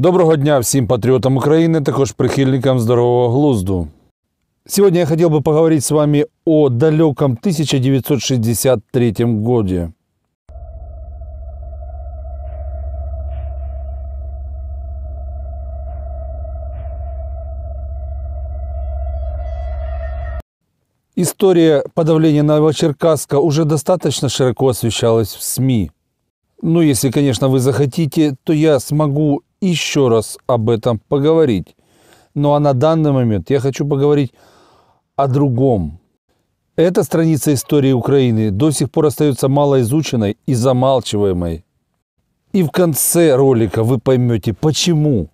Доброго дня всем патриотам Украины, також прихильникам здорового глузду. Сегодня я хотел бы поговорить с вами о далеком 1963 году. История подавления Новочеркасска уже достаточно широко освещалась в СМИ. Ну, если, конечно, вы захотите, то я смогу еще раз об этом поговорить. Ну а на данный момент я хочу поговорить о другом. Эта страница истории Украины до сих пор остается малоизученной и замалчиваемой. И в конце ролика вы поймете, почему.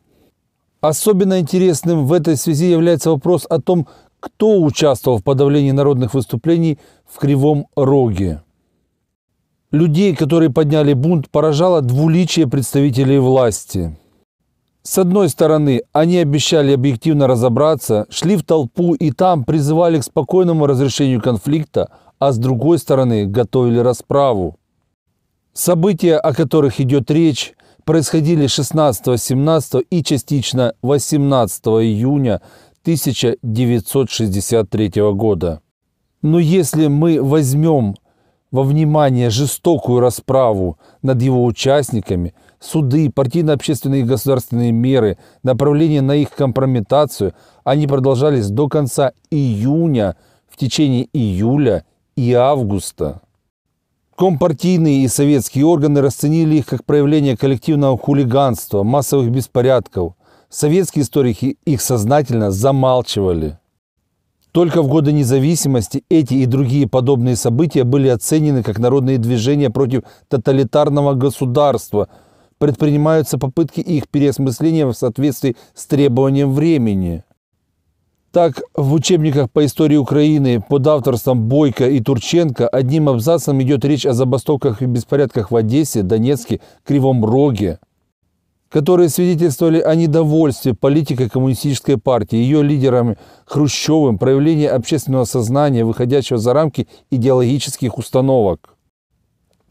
Особенно интересным в этой связи является вопрос о том, кто участвовал в подавлении народных выступлений в Кривом Роге. Людей, которые подняли бунт, поражало двуличие представителей власти – с одной стороны, они обещали объективно разобраться, шли в толпу и там призывали к спокойному разрешению конфликта, а с другой стороны, готовили расправу. События, о которых идет речь, происходили 16, 17 и частично 18 июня 1963 года. Но если мы возьмем во внимание жестокую расправу над его участниками – суды, партийно-общественные и государственные меры, направление на их компрометацию, они продолжались до конца июня, в течение июля и августа. Компартийные и советские органы расценили их как проявление коллективного хулиганства, массовых беспорядков. Советские историки их сознательно замалчивали. Только в годы независимости эти и другие подобные события были оценены как народные движения против тоталитарного государства – предпринимаются попытки их переосмысления в соответствии с требованием времени. Так, в учебниках по истории Украины под авторством Бойко и Турченко одним абзацем идет речь о забастовках и беспорядках в Одессе, Донецке, Кривом Роге, которые свидетельствовали о недовольстве политикой коммунистической партии, ее лидерами Хрущевым, проявлении общественного сознания, выходящего за рамки идеологических установок.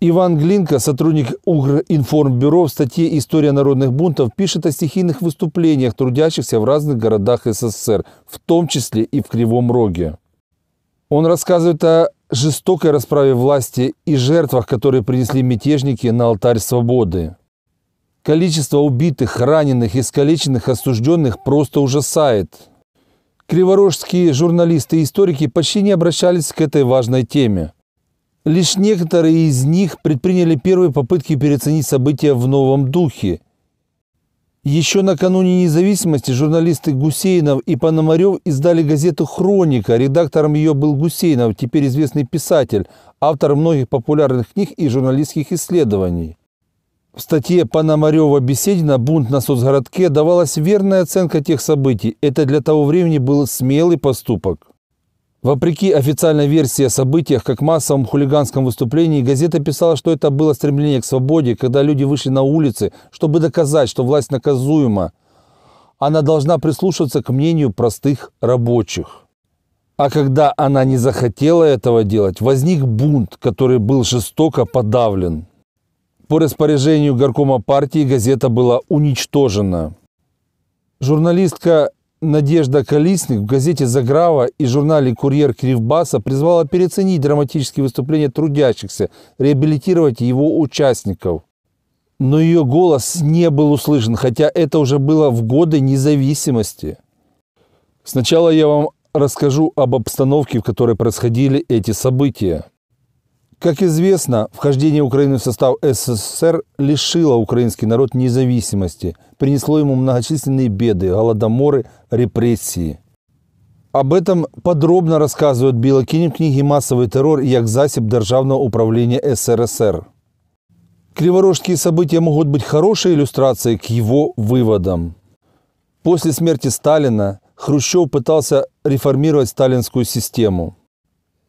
Иван Глинка, сотрудник Угринформбюро в статье «История народных бунтов» пишет о стихийных выступлениях трудящихся в разных городах СССР, в том числе и в Кривом Роге. Он рассказывает о жестокой расправе власти и жертвах, которые принесли мятежники на алтарь свободы. Количество убитых, раненых, искалеченных, осужденных просто ужасает. Криворожские журналисты и историки почти не обращались к этой важной теме. Лишь некоторые из них предприняли первые попытки переоценить события в новом духе. Еще накануне независимости журналисты Гусейнов и Пономарев издали газету «Хроника». Редактором ее был Гусейнов, теперь известный писатель, автор многих популярных книг и журналистских исследований. В статье Пономарева-Беседина «Бунт на соцгородке» давалась верная оценка тех событий. Это для того времени был смелый поступок. Вопреки официальной версии о событиях, как массовом хулиганском выступлении, газета писала, что это было стремление к свободе, когда люди вышли на улицы, чтобы доказать, что власть наказуема. Она должна прислушиваться к мнению простых рабочих. А когда она не захотела этого делать, возник бунт, который был жестоко подавлен. По распоряжению горкома партии газета была уничтожена. Журналистка Надежда Колисник в газете «Заграва» и журнале «Курьер Кривбаса» призвала переоценить драматические выступления трудящихся, реабилитировать его участников. Но ее голос не был услышан, хотя это уже было в годы независимости. Сначала я вам расскажу об обстановке, в которой происходили эти события. Как известно, вхождение Украины в состав СССР лишило украинский народ независимости, принесло ему многочисленные беды, голодоморы, репрессии. Об этом подробно рассказывает Біла Кінь в книге «Массовый террор як засіб Державного управления СРСР. Криворожские события могут быть хорошей иллюстрацией к его выводам. После смерти Сталина Хрущев пытался реформировать сталинскую систему.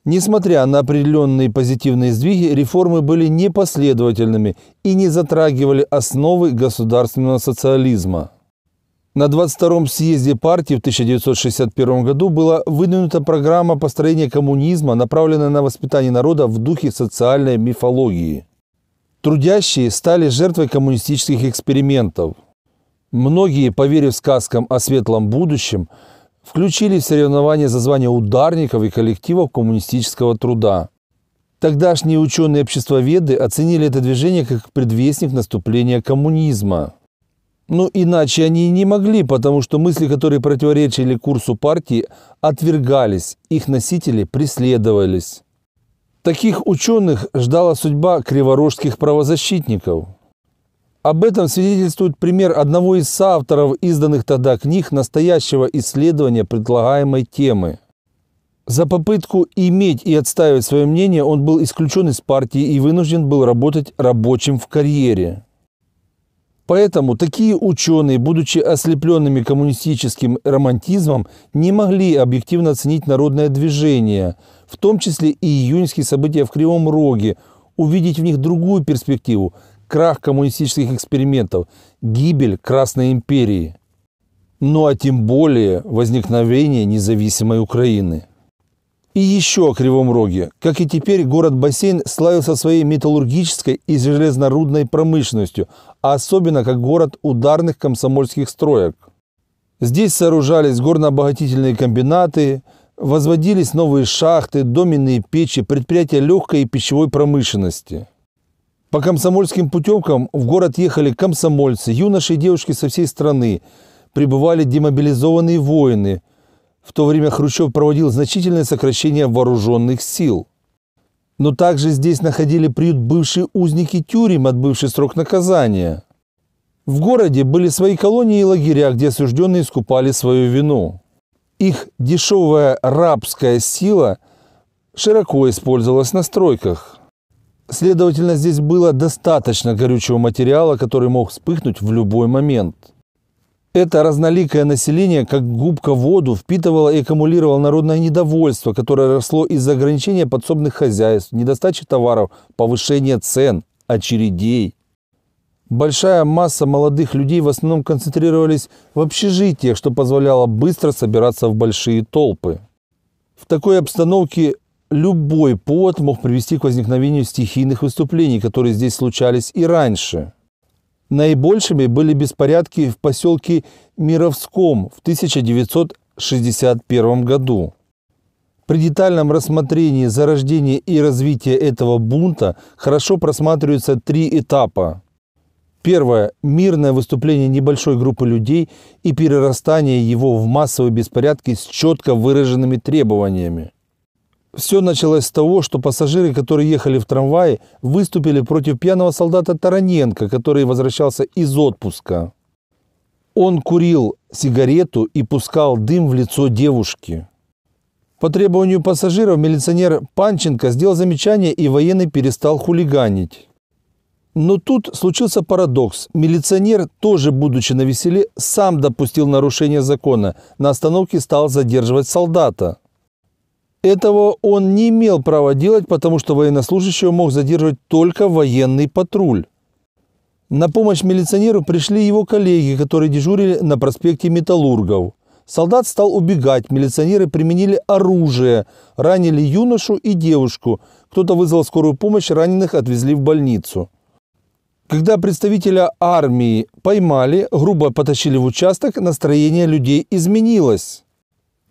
Несмотря на определенные позитивные сдвиги, реформы были непоследовательными и не затрагивали основы государственного социализма – на 22-м съезде партии в 1961 году была выдвинута программа построения коммунизма, направленная на воспитание народа в духе социальной мифологии. Трудящие стали жертвой коммунистических экспериментов. Многие, поверив сказкам о светлом будущем, включили в соревнования за звание ударников и коллективов коммунистического труда. Тогдашние ученые-обществоведы оценили это движение как предвестник наступления коммунизма – ну иначе они не могли, потому что мысли, которые противоречили курсу партии, отвергались, их носители преследовались. Таких ученых ждала судьба криворожских правозащитников. Об этом свидетельствует пример одного из соавторов изданных тогда книг настоящего исследования предлагаемой темы. За попытку иметь и отстаивать свое мнение он был исключен из партии и вынужден был работать рабочим в карьере. Поэтому такие ученые, будучи ослепленными коммунистическим романтизмом, не могли объективно оценить народное движение, в том числе и июньские события в Кривом Роге, увидеть в них другую перспективу – крах коммунистических экспериментов, гибель Красной империи. Ну а тем более возникновение независимой Украины. И еще о Кривом Роге. Как и теперь, город-бассейн славился своей металлургической и железнорудной промышленностью, а особенно как город ударных комсомольских строек. Здесь сооружались горно-обогатительные комбинаты, возводились новые шахты, доменные печи, предприятия легкой и пищевой промышленности. По комсомольским путевкам в город ехали комсомольцы, юноши и девушки со всей страны. Прибывали демобилизованные воины – в то время Хрущев проводил значительное сокращение вооруженных сил. Но также здесь находили приют бывшие узники тюрем, отбывший срок наказания. В городе были свои колонии и лагеря, где осужденные искупали свою вину. Их дешевая рабская сила широко использовалась на стройках. Следовательно, здесь было достаточно горючего материала, который мог вспыхнуть в любой момент – это разноликое население, как губка воду, впитывало и аккумулировало народное недовольство, которое росло из-за ограничения подсобных хозяйств, недостачи товаров, повышения цен, очередей. Большая масса молодых людей в основном концентрировались в общежитиях, что позволяло быстро собираться в большие толпы. В такой обстановке любой повод мог привести к возникновению стихийных выступлений, которые здесь случались и раньше – Наибольшими были беспорядки в поселке Мировском в 1961 году. При детальном рассмотрении зарождения и развития этого бунта хорошо просматриваются три этапа. Первое – мирное выступление небольшой группы людей и перерастание его в массовые беспорядки с четко выраженными требованиями. Все началось с того, что пассажиры, которые ехали в трамвае, выступили против пьяного солдата Тараненко, который возвращался из отпуска. Он курил сигарету и пускал дым в лицо девушки. По требованию пассажиров милиционер Панченко сделал замечание и военный перестал хулиганить. Но тут случился парадокс. Милиционер, тоже будучи на веселе, сам допустил нарушение закона. На остановке стал задерживать солдата. Этого он не имел права делать, потому что военнослужащего мог задерживать только военный патруль. На помощь милиционеру пришли его коллеги, которые дежурили на проспекте Металлургов. Солдат стал убегать, милиционеры применили оружие, ранили юношу и девушку. Кто-то вызвал скорую помощь, раненых отвезли в больницу. Когда представителя армии поймали, грубо потащили в участок, настроение людей изменилось.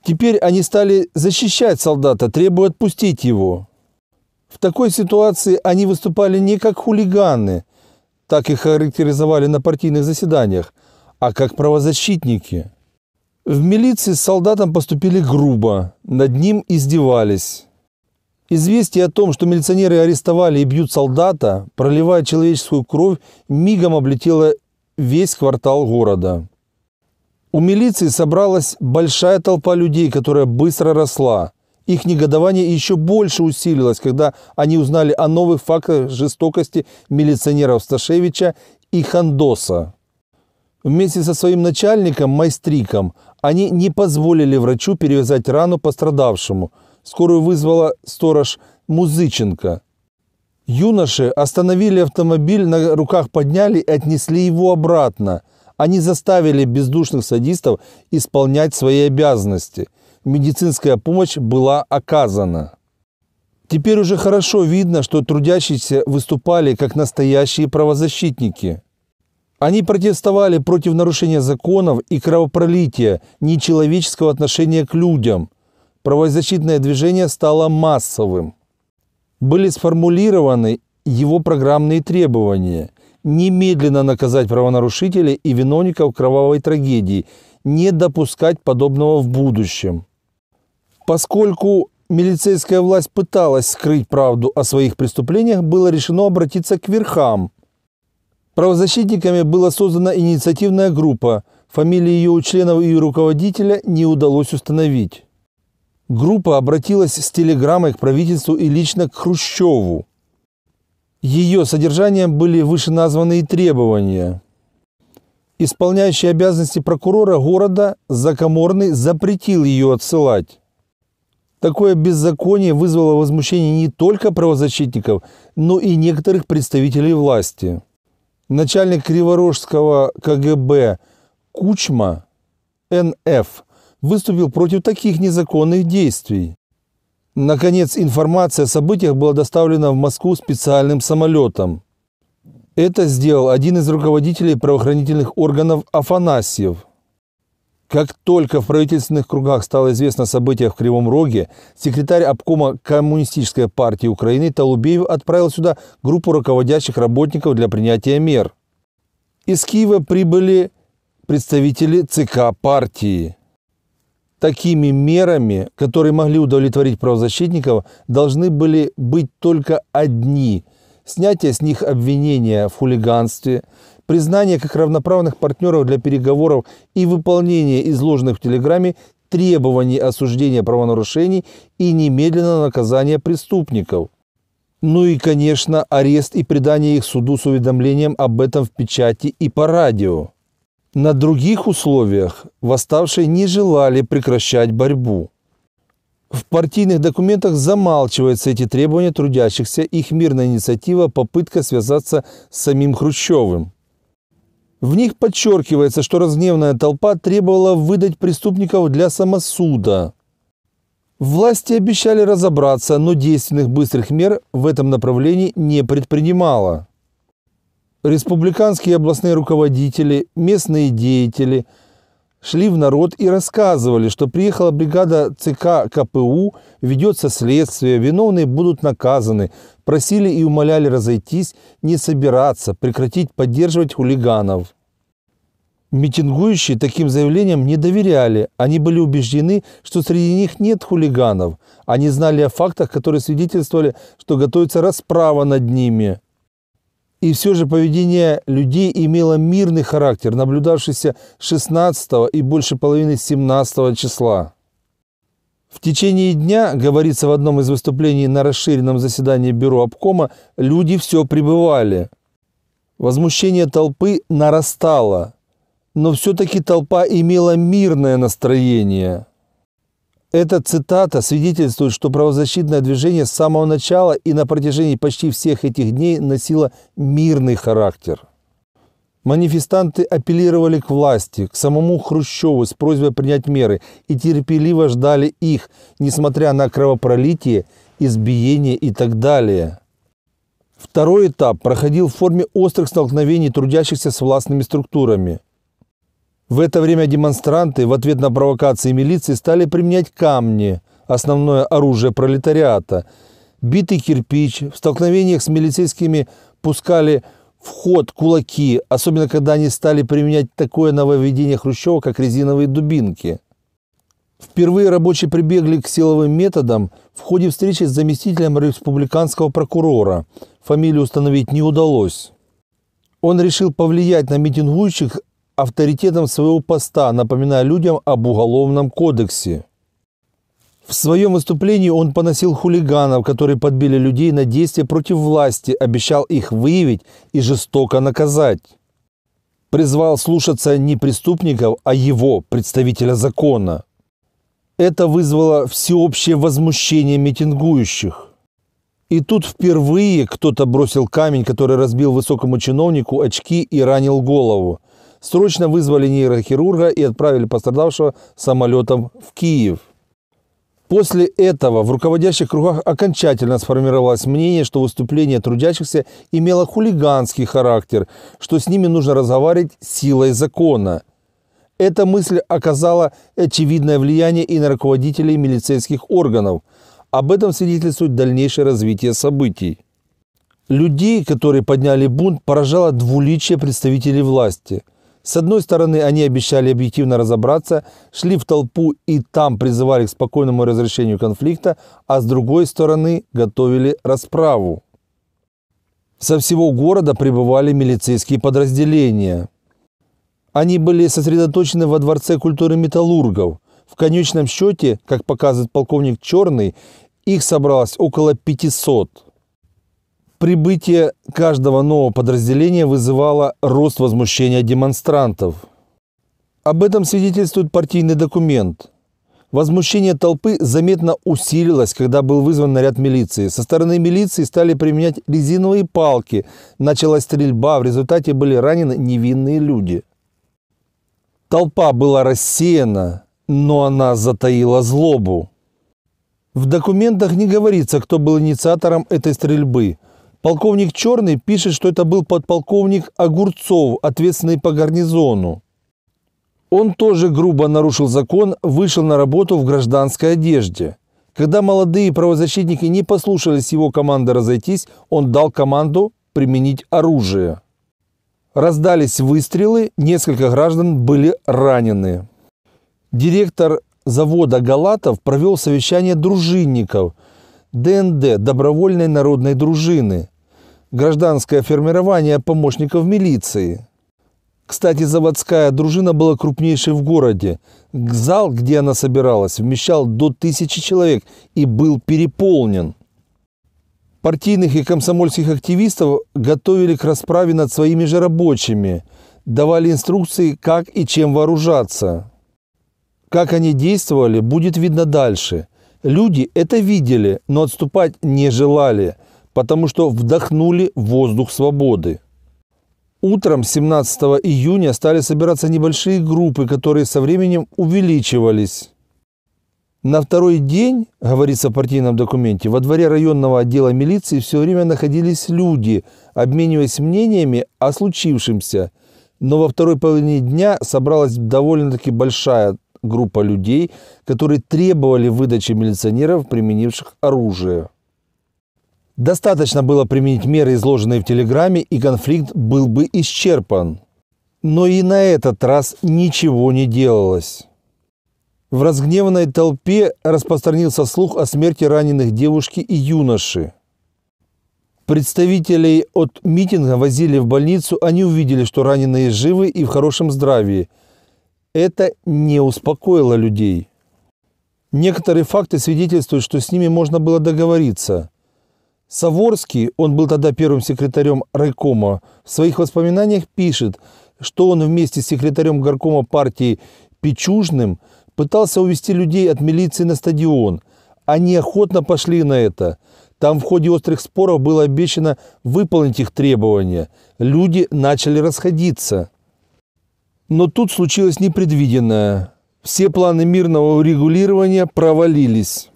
Теперь они стали защищать солдата, требуя отпустить его. В такой ситуации они выступали не как хулиганы, так их характеризовали на партийных заседаниях, а как правозащитники. В милиции с солдатом поступили грубо, над ним издевались. Известие о том, что милиционеры арестовали и бьют солдата, проливая человеческую кровь, мигом облетело весь квартал города. У милиции собралась большая толпа людей, которая быстро росла. Их негодование еще больше усилилось, когда они узнали о новых фактах жестокости милиционеров Сташевича и Хандоса. Вместе со своим начальником Майстриком они не позволили врачу перевязать рану пострадавшему. Скорую вызвала сторож Музыченко. Юноши остановили автомобиль, на руках подняли и отнесли его обратно – они заставили бездушных садистов исполнять свои обязанности. Медицинская помощь была оказана. Теперь уже хорошо видно, что трудящиеся выступали как настоящие правозащитники. Они протестовали против нарушения законов и кровопролития, нечеловеческого отношения к людям. Правозащитное движение стало массовым. Были сформулированы его программные требования немедленно наказать правонарушителей и виновников кровавой трагедии, не допускать подобного в будущем. Поскольку милицейская власть пыталась скрыть правду о своих преступлениях, было решено обратиться к верхам. Правозащитниками была создана инициативная группа. Фамилии ее членов и руководителя не удалось установить. Группа обратилась с телеграммой к правительству и лично к Хрущеву ее содержанием были вышеназванные требования. Исполняющий обязанности прокурора города Закоморный запретил ее отсылать. Такое беззаконие вызвало возмущение не только правозащитников, но и некоторых представителей власти. Начальник Криворожского КГБ Кучма НФ выступил против таких незаконных действий. Наконец, информация о событиях была доставлена в Москву специальным самолетом. Это сделал один из руководителей правоохранительных органов Афанасьев. Как только в правительственных кругах стало известно о событиях в Кривом Роге, секретарь обкома Коммунистической партии Украины Толубеев отправил сюда группу руководящих работников для принятия мер. Из Киева прибыли представители ЦК партии такими мерами, которые могли удовлетворить правозащитников, должны были быть только одни – снятие с них обвинения в хулиганстве, признание как равноправных партнеров для переговоров и выполнение изложенных в телеграмме требований осуждения правонарушений и немедленного наказания преступников. Ну и, конечно, арест и предание их суду с уведомлением об этом в печати и по радио. На других условиях восставшие не желали прекращать борьбу. В партийных документах замалчиваются эти требования трудящихся, их мирная инициатива, попытка связаться с самим Хрущевым. В них подчеркивается, что разгневанная толпа требовала выдать преступников для самосуда. Власти обещали разобраться, но действенных быстрых мер в этом направлении не предпринимала республиканские и областные руководители, местные деятели шли в народ и рассказывали, что приехала бригада ЦК КПУ, ведется следствие, виновные будут наказаны. Просили и умоляли разойтись, не собираться, прекратить поддерживать хулиганов. Митингующие таким заявлениям не доверяли. Они были убеждены, что среди них нет хулиганов. Они знали о фактах, которые свидетельствовали, что готовится расправа над ними. И все же поведение людей имело мирный характер, наблюдавшийся 16 и больше половины 17 числа. В течение дня, говорится в одном из выступлений на расширенном заседании Бюро обкома, люди все пребывали. Возмущение толпы нарастало, но все-таки толпа имела мирное настроение. Эта цитата свидетельствует, что правозащитное движение с самого начала и на протяжении почти всех этих дней носило мирный характер. Манифестанты апеллировали к власти, к самому Хрущеву с просьбой принять меры и терпеливо ждали их, несмотря на кровопролитие, избиение и так далее. Второй этап проходил в форме острых столкновений трудящихся с властными структурами. В это время демонстранты в ответ на провокации милиции стали применять камни, основное оружие пролетариата. Битый кирпич в столкновениях с милицейскими пускали в ход кулаки, особенно когда они стали применять такое нововведение Хрущева, как резиновые дубинки. Впервые рабочие прибегли к силовым методам в ходе встречи с заместителем республиканского прокурора. Фамилию установить не удалось. Он решил повлиять на митингующих авторитетом своего поста, напоминая людям об Уголовном кодексе. В своем выступлении он поносил хулиганов, которые подбили людей на действия против власти, обещал их выявить и жестоко наказать. Призвал слушаться не преступников, а его, представителя закона. Это вызвало всеобщее возмущение митингующих. И тут впервые кто-то бросил камень, который разбил высокому чиновнику очки и ранил голову – срочно вызвали нейрохирурга и отправили пострадавшего самолетом в Киев. После этого в руководящих кругах окончательно сформировалось мнение, что выступление трудящихся имело хулиганский характер, что с ними нужно разговаривать силой закона. Эта мысль оказала очевидное влияние и на руководителей милицейских органов. Об этом свидетельствует дальнейшее развитие событий. Людей, которые подняли бунт, поражало двуличие представителей власти – с одной стороны, они обещали объективно разобраться, шли в толпу и там призывали к спокойному разрешению конфликта, а с другой стороны, готовили расправу. Со всего города прибывали милицейские подразделения. Они были сосредоточены во Дворце культуры металлургов. В конечном счете, как показывает полковник Черный, их собралось около 500 прибытие каждого нового подразделения вызывало рост возмущения демонстрантов. Об этом свидетельствует партийный документ. Возмущение толпы заметно усилилось, когда был вызван наряд милиции. Со стороны милиции стали применять резиновые палки, началась стрельба, в результате были ранены невинные люди. Толпа была рассеяна, но она затаила злобу. В документах не говорится, кто был инициатором этой стрельбы, Полковник Черный пишет, что это был подполковник Огурцов, ответственный по гарнизону. Он тоже грубо нарушил закон, вышел на работу в гражданской одежде. Когда молодые правозащитники не послушались его команды разойтись, он дал команду применить оружие. Раздались выстрелы, несколько граждан были ранены. Директор завода «Галатов» провел совещание дружинников ДНД – добровольной народной дружины – гражданское формирование помощников милиции. Кстати, заводская дружина была крупнейшей в городе. Зал, где она собиралась, вмещал до тысячи человек и был переполнен. Партийных и комсомольских активистов готовили к расправе над своими же рабочими, давали инструкции, как и чем вооружаться. Как они действовали, будет видно дальше. Люди это видели, но отступать не желали – потому что вдохнули воздух свободы. Утром 17 июня стали собираться небольшие группы, которые со временем увеличивались. На второй день, говорится в партийном документе, во дворе районного отдела милиции все время находились люди, обмениваясь мнениями о случившемся. Но во второй половине дня собралась довольно-таки большая группа людей, которые требовали выдачи милиционеров, применивших оружие. Достаточно было применить меры, изложенные в Телеграме, и конфликт был бы исчерпан. Но и на этот раз ничего не делалось. В разгневанной толпе распространился слух о смерти раненых девушки и юноши. Представителей от митинга возили в больницу, они увидели, что раненые живы и в хорошем здравии. Это не успокоило людей. Некоторые факты свидетельствуют, что с ними можно было договориться – Саворский, он был тогда первым секретарем райкома, в своих воспоминаниях пишет, что он вместе с секретарем горкома партии Печужным пытался увести людей от милиции на стадион. Они охотно пошли на это. Там в ходе острых споров было обещано выполнить их требования. Люди начали расходиться. Но тут случилось непредвиденное. Все планы мирного урегулирования провалились.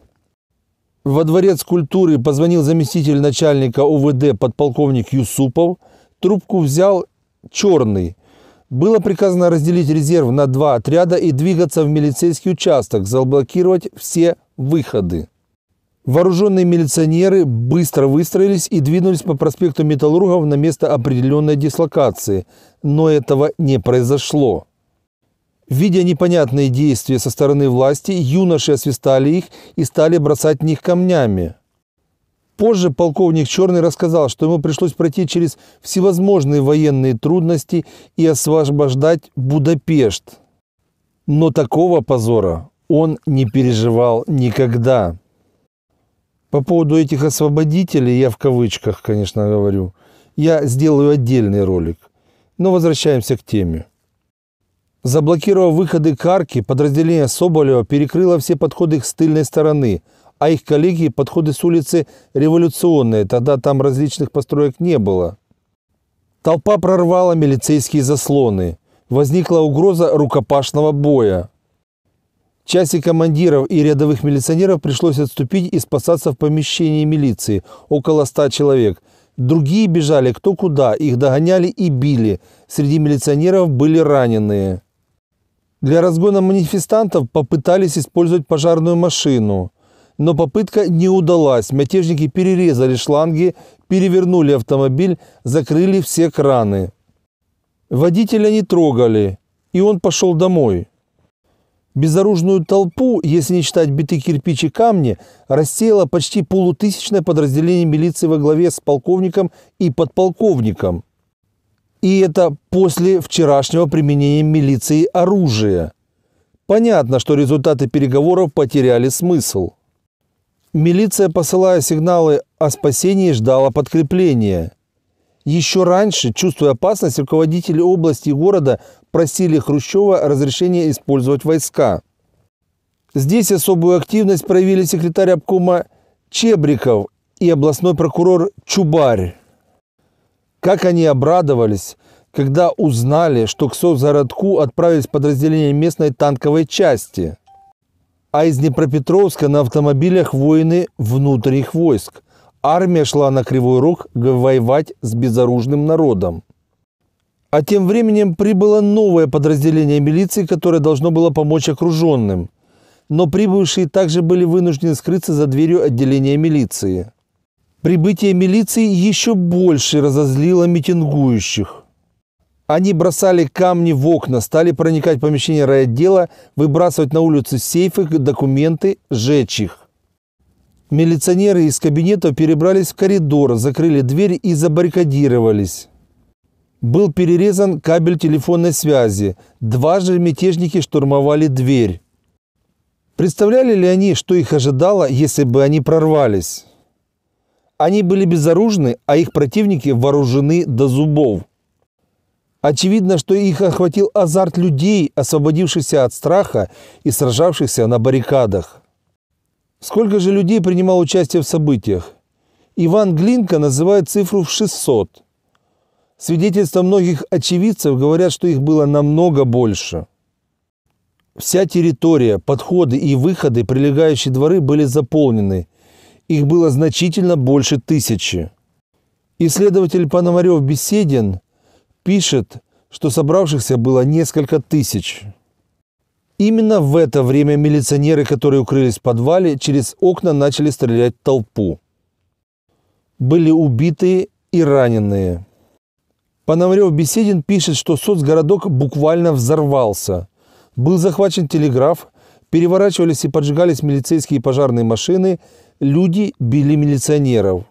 Во дворец культуры позвонил заместитель начальника УВД подполковник Юсупов. Трубку взял черный. Было приказано разделить резерв на два отряда и двигаться в милицейский участок, заблокировать все выходы. Вооруженные милиционеры быстро выстроились и двинулись по проспекту Металлургов на место определенной дислокации. Но этого не произошло. Видя непонятные действия со стороны власти, юноши освистали их и стали бросать в них камнями. Позже полковник Черный рассказал, что ему пришлось пройти через всевозможные военные трудности и освобождать Будапешт. Но такого позора он не переживал никогда. По поводу этих освободителей, я в кавычках, конечно, говорю, я сделаю отдельный ролик. Но возвращаемся к теме. Заблокировав выходы к арке, подразделение Соболева перекрыло все подходы с тыльной стороны, а их коллеги – подходы с улицы Революционной, тогда там различных построек не было. Толпа прорвала милицейские заслоны. Возникла угроза рукопашного боя. Части командиров и рядовых милиционеров пришлось отступить и спасаться в помещении милиции, около ста человек. Другие бежали кто куда, их догоняли и били. Среди милиционеров были раненые. Для разгона манифестантов попытались использовать пожарную машину, но попытка не удалась. Мятежники перерезали шланги, перевернули автомобиль, закрыли все краны. Водителя не трогали, и он пошел домой. Безоружную толпу, если не считать биты кирпичи и камни, рассеяло почти полутысячное подразделение милиции во главе с полковником и подполковником – и это после вчерашнего применения милиции оружия. Понятно, что результаты переговоров потеряли смысл. Милиция, посылая сигналы о спасении, ждала подкрепления. Еще раньше, чувствуя опасность, руководители области и города просили Хрущева разрешения использовать войска. Здесь особую активность проявили секретарь обкома Чебриков и областной прокурор Чубарь. Как они обрадовались, когда узнали, что к Совзородку отправились подразделение местной танковой части, а из Днепропетровска на автомобилях воины внутренних войск. Армия шла на Кривой Рог воевать с безоружным народом. А тем временем прибыло новое подразделение милиции, которое должно было помочь окруженным. Но прибывшие также были вынуждены скрыться за дверью отделения милиции. Прибытие милиции еще больше разозлило митингующих. Они бросали камни в окна, стали проникать в помещение райотдела, выбрасывать на улицу сейфы, документы, жечь их. Милиционеры из кабинета перебрались в коридор, закрыли дверь и забаррикадировались. Был перерезан кабель телефонной связи. Два же мятежники штурмовали дверь. Представляли ли они, что их ожидало, если бы они прорвались? Они были безоружны, а их противники вооружены до зубов. Очевидно, что их охватил азарт людей, освободившихся от страха и сражавшихся на баррикадах. Сколько же людей принимало участие в событиях? Иван Глинка называет цифру в 600. Свидетельства многих очевидцев говорят, что их было намного больше. Вся территория, подходы и выходы, прилегающие дворы были заполнены. Их было значительно больше тысячи. Исследователь Пономарев Беседин пишет, что собравшихся было несколько тысяч. Именно в это время милиционеры, которые укрылись в подвале, через окна начали стрелять в толпу. Были убиты и раненые. Пономарев Беседин пишет, что соцгородок буквально взорвался. Был захвачен телеграф, переворачивались и поджигались милицейские и пожарные машины – люди били милиционеров.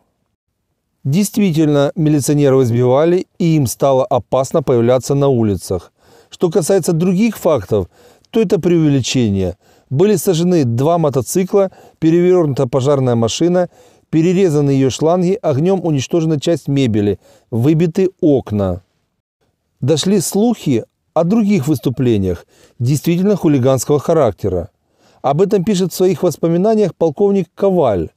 Действительно, милиционеров избивали, и им стало опасно появляться на улицах. Что касается других фактов, то это преувеличение. Были сожжены два мотоцикла, перевернута пожарная машина, перерезаны ее шланги, огнем уничтожена часть мебели, выбиты окна. Дошли слухи о других выступлениях, действительно хулиганского характера. Об этом пишет в своих воспоминаниях полковник Коваль.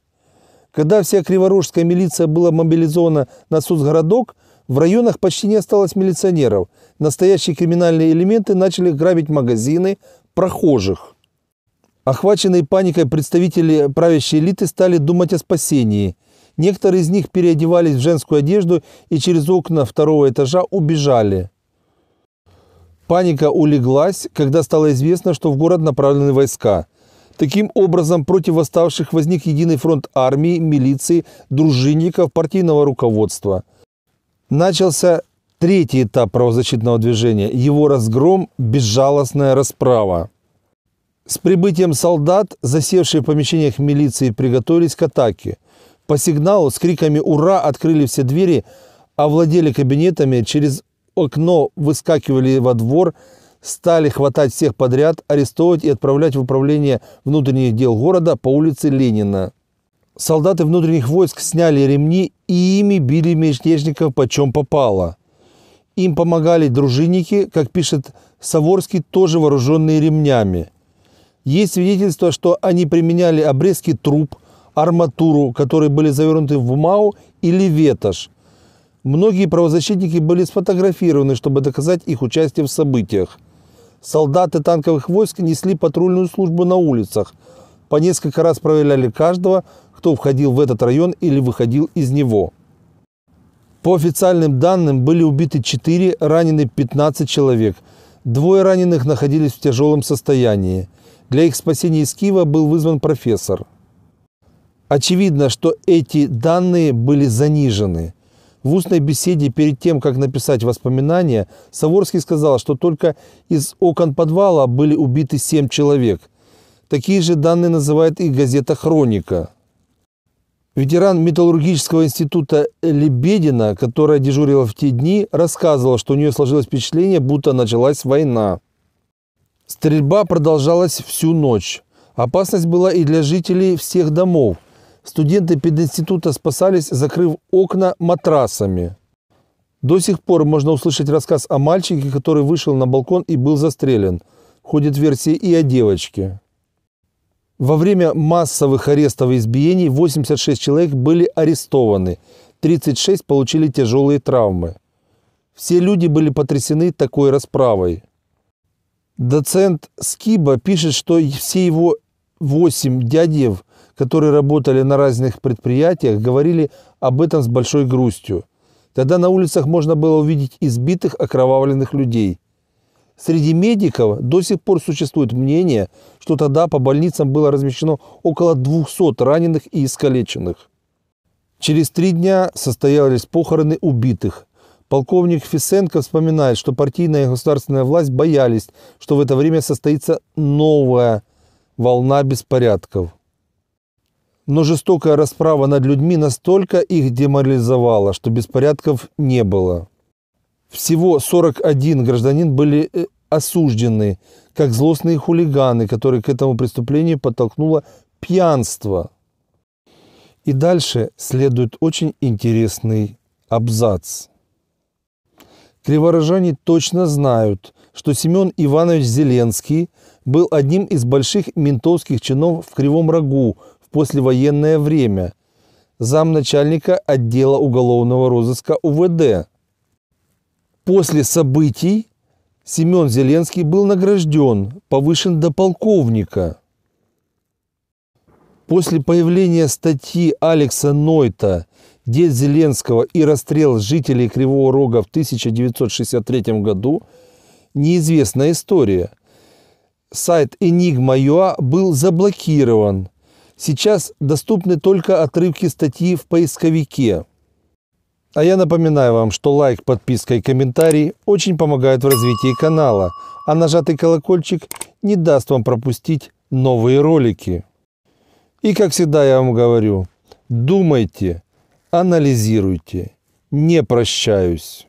Когда вся криворужская милиция была мобилизована на соцгородок, в районах почти не осталось милиционеров. Настоящие криминальные элементы начали грабить магазины прохожих. Охваченные паникой представители правящей элиты стали думать о спасении. Некоторые из них переодевались в женскую одежду и через окна второго этажа убежали. Паника улеглась, когда стало известно, что в город направлены войска. Таким образом, против восставших возник единый фронт армии, милиции, дружинников, партийного руководства. Начался третий этап правозащитного движения, его разгром, безжалостная расправа. С прибытием солдат, засевшие в помещениях милиции, приготовились к атаке. По сигналу с криками «Ура!» открыли все двери, овладели кабинетами, через окно выскакивали во двор – стали хватать всех подряд, арестовывать и отправлять в управление внутренних дел города по улице Ленина. Солдаты внутренних войск сняли ремни и ими били мятежников почем попало. Им помогали дружинники, как пишет Саворский, тоже вооруженные ремнями. Есть свидетельство, что они применяли обрезки труб, арматуру, которые были завернуты в мау или ветошь. Многие правозащитники были сфотографированы, чтобы доказать их участие в событиях. Солдаты танковых войск несли патрульную службу на улицах. По несколько раз проверяли каждого, кто входил в этот район или выходил из него. По официальным данным были убиты 4, ранены 15 человек. Двое раненых находились в тяжелом состоянии. Для их спасения из Киева был вызван профессор. Очевидно, что эти данные были занижены. В устной беседе перед тем, как написать воспоминания, Саворский сказал, что только из окон подвала были убиты семь человек. Такие же данные называет и газета «Хроника». Ветеран металлургического института Лебедина, которая дежурила в те дни, рассказывала, что у нее сложилось впечатление, будто началась война. Стрельба продолжалась всю ночь. Опасность была и для жителей всех домов. Студенты пединститута спасались, закрыв окна матрасами. До сих пор можно услышать рассказ о мальчике, который вышел на балкон и был застрелен. Ходит версии и о девочке. Во время массовых арестов и избиений 86 человек были арестованы, 36 получили тяжелые травмы. Все люди были потрясены такой расправой. Доцент Скиба пишет, что все его восемь дядев которые работали на разных предприятиях, говорили об этом с большой грустью. Тогда на улицах можно было увидеть избитых, окровавленных людей. Среди медиков до сих пор существует мнение, что тогда по больницам было размещено около 200 раненых и искалеченных. Через три дня состоялись похороны убитых. Полковник Фисенко вспоминает, что партийная и государственная власть боялись, что в это время состоится новая волна беспорядков. Но жестокая расправа над людьми настолько их деморализовала, что беспорядков не было. Всего 41 гражданин были э, осуждены как злостные хулиганы, которые к этому преступлению подтолкнуло пьянство. И дальше следует очень интересный абзац. Криворожане точно знают, что Семен Иванович Зеленский был одним из больших ментовских чинов в Кривом Рогу послевоенное время замначальника отдела уголовного розыска УВД. После событий Семен Зеленский был награжден, повышен до полковника. После появления статьи Алекса Нойта «Деть Зеленского и расстрел жителей Кривого Рога в 1963 году» неизвестная история. Сайт Enigma.ua был заблокирован. Сейчас доступны только отрывки статьи в поисковике. А я напоминаю вам, что лайк, подписка и комментарий очень помогают в развитии канала, а нажатый колокольчик не даст вам пропустить новые ролики. И как всегда я вам говорю, думайте, анализируйте. Не прощаюсь.